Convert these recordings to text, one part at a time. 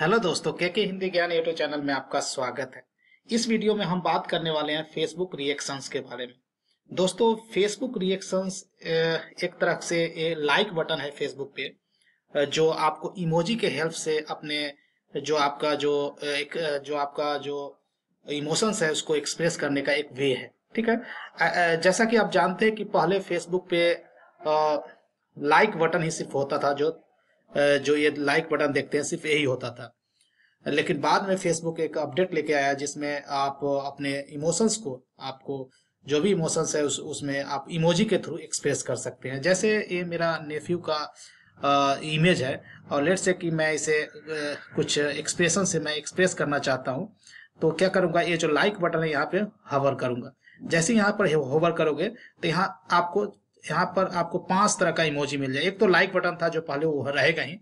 hello दोस्तों के के हिंदी ज्ञान यूट्यूब चैनल में आपका स्वागत है इस वीडियो में हम बात करने वाले हैं फेसबुक रिएक्शंस के बारे में दोस्तों फेसबुक रिएक्शंस एक तरह से लाइक बटन है फेसबुक पे जो आपको इमोजी के हेल्प से अपने जो आपका जो एक जो आपका जो इमोशंस है उसको एक्सप्रेस करने का एक वे है ठीक है जैसा कि आप जानते हैं कि पहले फेसबुक पे लाइक बटन ही सिर्फ होता था जो जो ये लाइक बटन देखते हैं सिर्फ यही होता था लेकिन बाद में फेसबुक एक अपडेट लेके आया जिसमें आप अपने इमोशंस को आपको जो भी इमोशंस है उस उसमें आप इमोजी के थ्रू एक्सप्रेस कर सकते हैं जैसे ये मेरा नेफ्यू का इमेज है और लेट्स से कि मैं इसे कुछ एक्सप्रेशन से मैं एक्सप्रेस करना चाहता हूँ तो क्या करूँगा ये जो लाइक बटन है यहाँ पे हवर करूँगा जैसे यहाँ पर होवर करोगे तो यहाँ आपको यहाँ पर आपको पांच तरह का इमोजी मिल जाए एक तो लाइक बटन था जो पहले वो रहेगा ही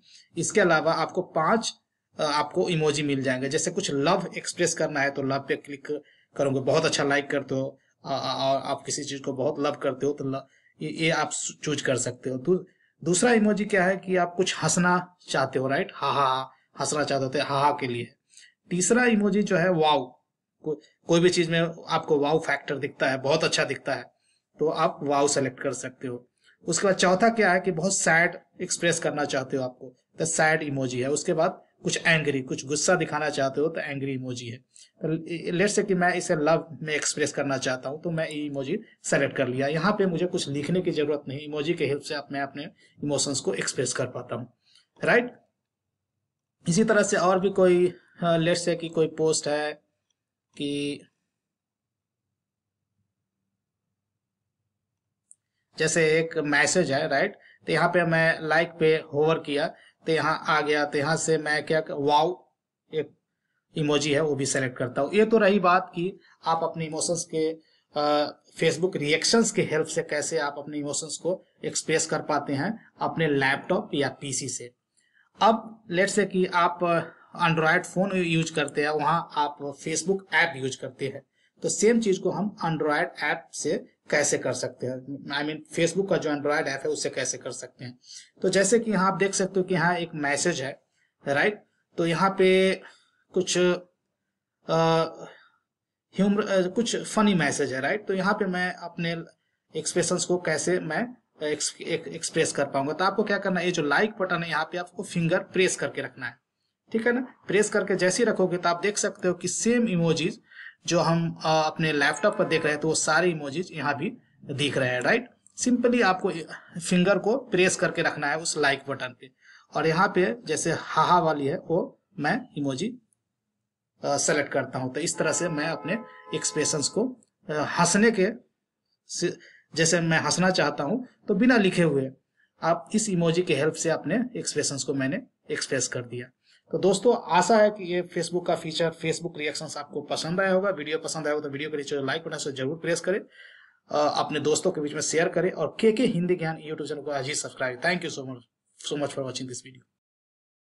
इसके अलावा आपको पांच आपको इमोजी मिल जाएंगे जैसे कुछ लव एक्सप्रेस करना है तो लव पे क्लिक करोगे बहुत अच्छा लाइक करते हो और आप किसी चीज को बहुत लव करते हो तो ये आप चूज कर सकते हो तो दूसरा इमोजी क्या है कि आप कुछ हंसना चाहते हो राइट हा हा हंसना चाहते होते तो हा हा के लिए तीसरा इमोजी जो है वाव को, कोई भी चीज में आपको वाव फैक्टर दिखता है बहुत अच्छा दिखता है तो आप वाव सेलेक्ट कर सकते हो उसके बाद चौथा क्या है कि बहुत सैड एक्सप्रेस करना चाहते हो आपको तो सैड इमोजी है उसके बाद कुछ एंग्री कुछ गुस्सा दिखाना चाहते हो तो एंग्री इमोजी है तो लेट से कि मैं इसे लव में एक्सप्रेस करना चाहता हूं तो मैं इमोजी सेलेक्ट कर लिया यहाँ पे मुझे कुछ लिखने की जरूरत नहीं इमोजी के हेल्प से आप मैं अपने इमोशंस को एक्सप्रेस कर पाता हूँ राइट इसी तरह से और भी कोई लेट हाँ, से कि कोई पोस्ट है कि जैसे एक मैसेज है राइट तो यहाँ पे मैं लाइक पे होवर किया तो यहाँ आ गया तो यहाँ से मैं क्या वाव एक इमोजी है वो भी सेलेक्ट करता हूँ ये तो रही बात कि आप अपने इमोशंस के फेसबुक रिएक्शंस के हेल्प से कैसे आप अपने इमोशंस को एक्सप्रेस कर पाते हैं अपने लैपटॉप या पीसी से अब लेट से कि आप एंड्रॉयड फोन यूज करते हैं वहां आप फेसबुक ऐप यूज करते हैं तो सेम चीज को हम एंड्रॉयड ऐप से कैसे कर सकते हैं आई मीन फेसबुक का जो एंड्रॉयड ऐप है उससे कैसे कर सकते हैं तो जैसे कि यहाँ आप देख सकते हो कि यहाँ एक मैसेज है राइट तो यहाँ पे कुछ ह्यूमर कुछ फनी मैसेज है राइट तो यहाँ पे मैं अपने एक्सप्रेशंस को कैसे मैं एक्सप्रेस कर पाऊंगा तो आपको क्या करना है ये जो लाइक बटन है यहाँ पे आपको फिंगर प्रेस करके रखना है ठीक है ना प्रेस करके जैसे ही रखोगे तो आप देख सकते हो कि सेम इमोजीज जो हम अपने लैपटॉप पर देख रहे हैं तो वो सारे इमोजीज यहाँ भी दिख रहे हैं राइट सिंपली आपको फिंगर को प्रेस करके रखना है उस लाइक बटन पे और यहाँ पे जैसे हाहा वाली है वो मैं इमोजी सेलेक्ट करता हूँ तो इस तरह से मैं अपने एक्सप्रेशन को हंसने के जैसे मैं हंसना चाहता हूँ तो बिना लिखे हुए आप इस इमोजी के हेल्प से अपने एक्सप्रेशन को मैंने एक्सप्रेस कर दिया तो दोस्तों आशा है कि ये फेसबुक का फीचर फेसबुक रिएक्शन आपको पसंद आया होगा वीडियो पसंद आया होगा तो वीडियो के नीचे लाइक बटन से जरूर प्रेस करें अपने दोस्तों के बीच में शेयर करें और के के हिंदी ज्ञान यूट्यूब चैनल को आज ही subscribe thank you so much so much for watching this video